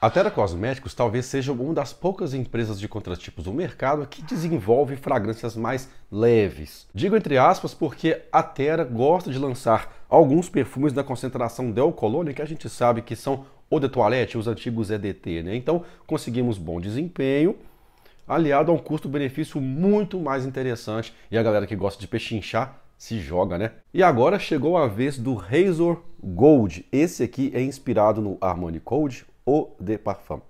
A Terra Cosméticos talvez seja uma das poucas empresas de contratipos do mercado que desenvolve fragrâncias mais leves. Digo entre aspas porque a Terra gosta de lançar alguns perfumes da concentração Del Colônia que a gente sabe que são o de toilette, os antigos EDT, né? Então conseguimos bom desempenho, aliado a um custo-benefício muito mais interessante e a galera que gosta de pechinchar se joga, né? E agora chegou a vez do Razor Gold. Esse aqui é inspirado no Harmony Code. Eau de Parfum.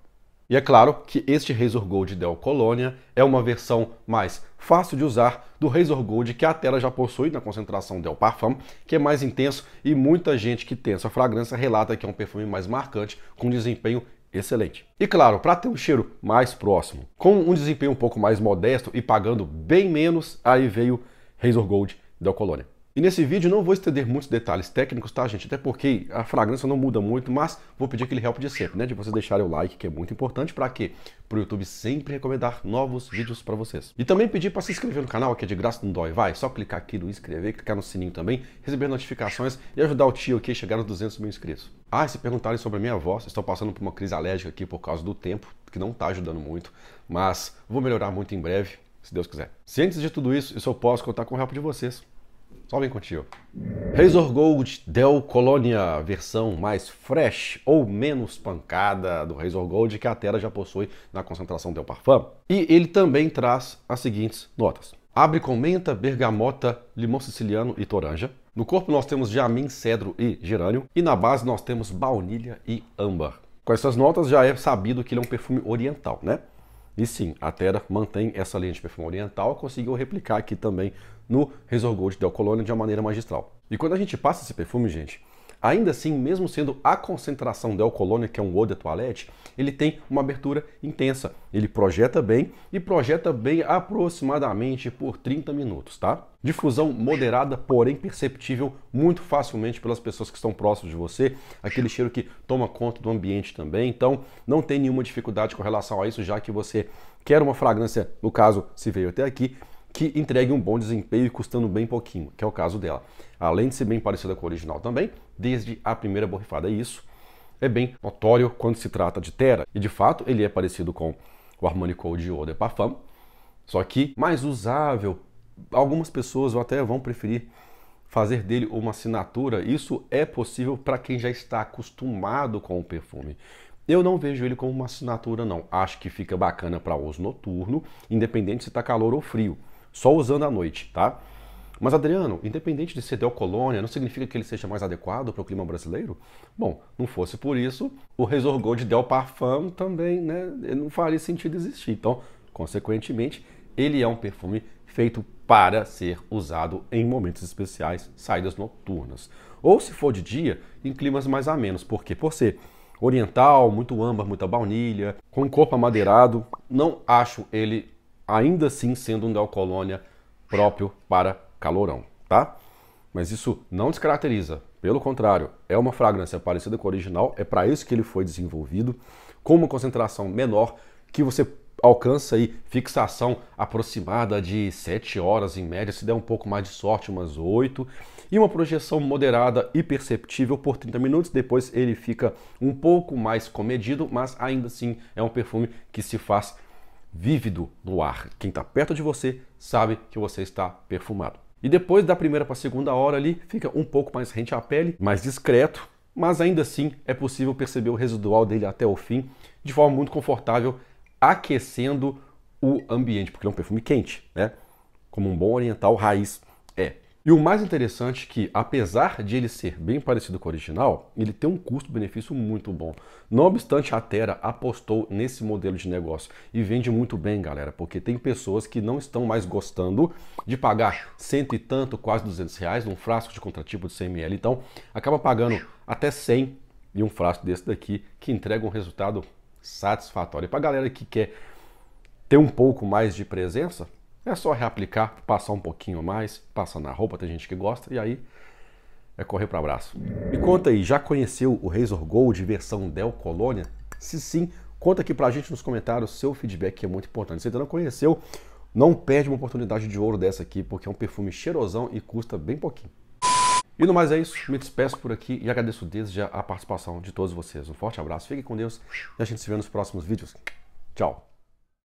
E é claro que este Razor Gold Dell Colônia é uma versão mais fácil de usar do Razor Gold que a tela já possui na concentração Del Parfum, que é mais intenso e muita gente que tem essa fragrância relata que é um perfume mais marcante, com desempenho excelente. E claro, para ter um cheiro mais próximo, com um desempenho um pouco mais modesto e pagando bem menos, aí veio Razor Gold Del Colônia. E nesse vídeo não vou estender muitos detalhes técnicos, tá, gente? Até porque a fragrância não muda muito, mas vou pedir aquele help de sempre, né? De vocês deixarem o like, que é muito importante para quê? Para o YouTube sempre recomendar novos vídeos para vocês. E também pedir para se inscrever no canal, que é de graça, não dói, vai. Só clicar aqui no inscrever, clicar no sininho também, receber notificações e ajudar o tio aqui a chegar nos 200 mil inscritos. Ah, e se perguntarem sobre a minha voz, estou passando por uma crise alérgica aqui por causa do tempo, que não está ajudando muito, mas vou melhorar muito em breve, se Deus quiser. Se antes de tudo isso, eu só posso contar com o help de vocês. Só vem contigo. Razor Gold Del Colonia, versão mais fresh ou menos pancada do Razor Gold que a Terra já possui na concentração Del Parfum. E ele também traz as seguintes notas. Abre com menta, bergamota, limão siciliano e toranja. No corpo nós temos jamim, cedro e gerânio. E na base nós temos baunilha e âmbar. Com essas notas já é sabido que ele é um perfume oriental, né? E sim, a Terra mantém essa linha de perfume oriental, conseguiu replicar aqui também no Resort Gold Del Colônia de uma maneira magistral. E quando a gente passa esse perfume, gente, Ainda assim, mesmo sendo a concentração del colônia, que é um eau de toilette, ele tem uma abertura intensa. Ele projeta bem e projeta bem aproximadamente por 30 minutos, tá? Difusão moderada, porém perceptível muito facilmente pelas pessoas que estão próximas de você. Aquele cheiro que toma conta do ambiente também. Então, não tem nenhuma dificuldade com relação a isso, já que você quer uma fragrância, no caso, se veio até aqui, que entregue um bom desempenho custando bem pouquinho, que é o caso dela. Além de ser bem parecida com a original também, desde a primeira borrifada. E isso é bem notório quando se trata de Terra. E de fato, ele é parecido com o Harmony Code ou Parfum, só que mais usável. Algumas pessoas até vão preferir fazer dele uma assinatura. Isso é possível para quem já está acostumado com o perfume. Eu não vejo ele como uma assinatura, não. Acho que fica bacana para uso noturno, independente se está calor ou frio só usando à noite, tá? Mas Adriano, independente de ser Del Colônia, não significa que ele seja mais adequado para o clima brasileiro? Bom, não fosse por isso, o resorgô de Del Parfum também né, não faria sentido existir. Então, consequentemente, ele é um perfume feito para ser usado em momentos especiais, saídas noturnas. Ou se for de dia, em climas mais amenos, porque por ser oriental, muito âmbar, muita baunilha, com corpo amadeirado, não acho ele ainda assim sendo um Neocolônia próprio para calorão, tá? Mas isso não descaracteriza, pelo contrário, é uma fragrância parecida com a original, é para isso que ele foi desenvolvido, com uma concentração menor que você alcança aí fixação aproximada de 7 horas em média, se der um pouco mais de sorte, umas 8, e uma projeção moderada e perceptível por 30 minutos. Depois ele fica um pouco mais comedido, mas ainda assim é um perfume que se faz vívido no ar. Quem está perto de você sabe que você está perfumado. E depois da primeira para a segunda hora ali, fica um pouco mais rente à pele, mais discreto, mas ainda assim é possível perceber o residual dele até o fim, de forma muito confortável, aquecendo o ambiente, porque é um perfume quente, né? Como um bom oriental raiz é. E o mais interessante é que, apesar de ele ser bem parecido com o original, ele tem um custo-benefício muito bom. Não obstante, a Terra apostou nesse modelo de negócio e vende muito bem, galera, porque tem pessoas que não estão mais gostando de pagar cento e tanto, quase 200 reais num frasco de contratipo de 100ml. Então, acaba pagando até 100 e um frasco desse daqui que entrega um resultado satisfatório. E para galera que quer ter um pouco mais de presença, é só reaplicar, passar um pouquinho mais, passa na roupa, tem gente que gosta, e aí é correr para abraço. Me conta aí, já conheceu o Razor Gold versão Dell Colônia? Se sim, conta aqui para a gente nos comentários seu feedback que é muito importante. Se ainda não conheceu, não perde uma oportunidade de ouro dessa aqui, porque é um perfume cheirosão e custa bem pouquinho. E no mais é isso, me despeço por aqui e agradeço desde já a participação de todos vocês. Um forte abraço, fique com Deus e a gente se vê nos próximos vídeos. Tchau!